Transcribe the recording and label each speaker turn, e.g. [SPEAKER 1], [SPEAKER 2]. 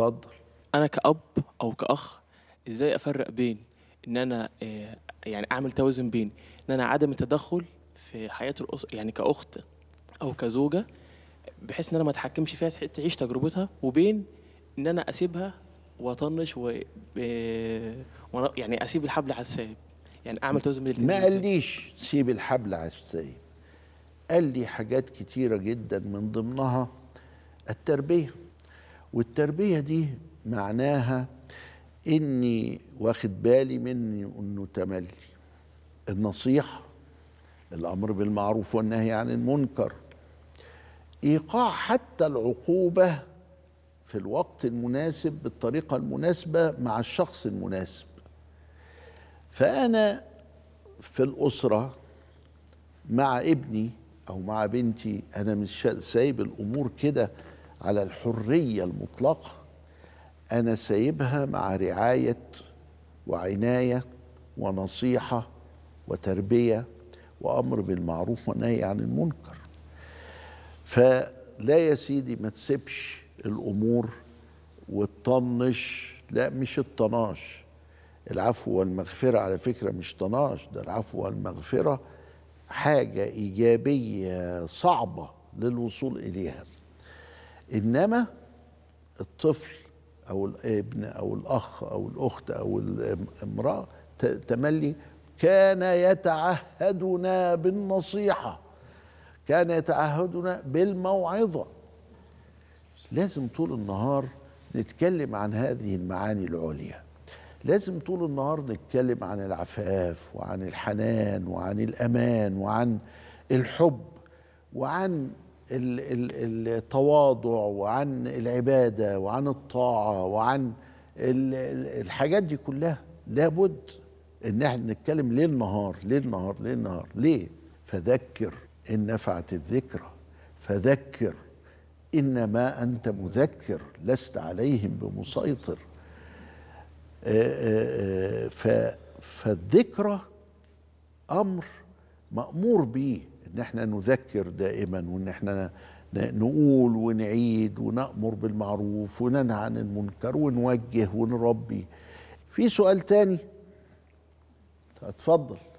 [SPEAKER 1] اتفضل انا كاب او كاخ ازاي افرق بين ان انا آه، يعني اعمل توازن بين ان انا عدم التدخل في حياه الاسره يعني كاخت او كزوجه بحيث ان انا ما اتحكمش فيها تعيش تجربتها وبين ان انا اسيبها واطنش و... آه، يعني اسيب الحبل على السايب يعني اعمل توازن بين ما قاليش
[SPEAKER 2] سيب الحبل على السايب قال لي حاجات كتيره جدا من ضمنها التربيه والتربية دي معناها إني واخد بالي مني إنه تملي النصيحة الأمر بالمعروف والنهي عن المنكر إيقاع حتى العقوبة في الوقت المناسب بالطريقة المناسبة مع الشخص المناسب فأنا في الأسرة مع ابني أو مع بنتي أنا مش سايب الأمور كده على الحريه المطلقه انا سايبها مع رعايه وعنايه ونصيحه وتربيه وامر بالمعروف ونهي عن المنكر فلا يا سيدي ما تسيبش الامور وتطنش لا مش الطناش العفو والمغفره على فكره مش طناش ده العفو والمغفره حاجه ايجابيه صعبه للوصول اليها انما الطفل او الابن او الاخ او الاخت او الامراه تملي كان يتعهدنا بالنصيحه كان يتعهدنا بالموعظه لازم طول النهار نتكلم عن هذه المعاني العليا لازم طول النهار نتكلم عن العفاف وعن الحنان وعن الامان وعن الحب وعن التواضع وعن العبادة وعن الطاعة وعن الحاجات دي كلها لابد ان احنا نتكلم ليل نهار ليل نهار ليل نهار ليه فذكر ان نفعت الذكرى فذكر انما انت مذكر لست عليهم بمسيطر آه، آه، آه، فالذكرى امر مامور بيه ان احنا نذكر دائما وان احنا نقول ونعيد ونأمر بالمعروف وننهى عن المنكر ونوجه ونربي في سؤال تاني اتفضل